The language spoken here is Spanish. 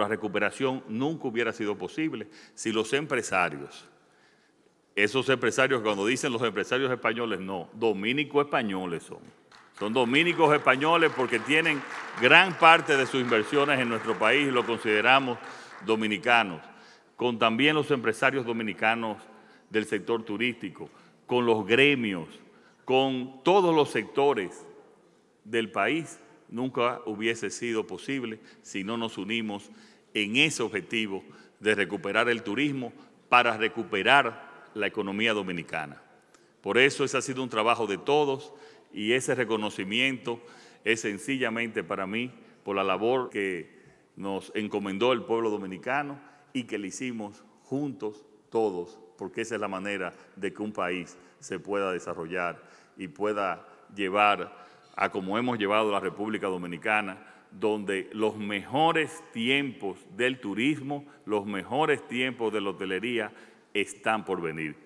La recuperación nunca hubiera sido posible si los empresarios, esos empresarios, cuando dicen los empresarios españoles, no, dominicos españoles son. Son dominicos españoles porque tienen gran parte de sus inversiones en nuestro país y lo consideramos dominicanos. Con también los empresarios dominicanos del sector turístico, con los gremios, con todos los sectores del país nunca hubiese sido posible si no nos unimos en ese objetivo de recuperar el turismo para recuperar la economía dominicana. Por eso ese ha sido un trabajo de todos y ese reconocimiento es sencillamente para mí por la labor que nos encomendó el pueblo dominicano y que le hicimos juntos todos, porque esa es la manera de que un país se pueda desarrollar y pueda llevar a como hemos llevado la República Dominicana, donde los mejores tiempos del turismo, los mejores tiempos de la hotelería están por venir.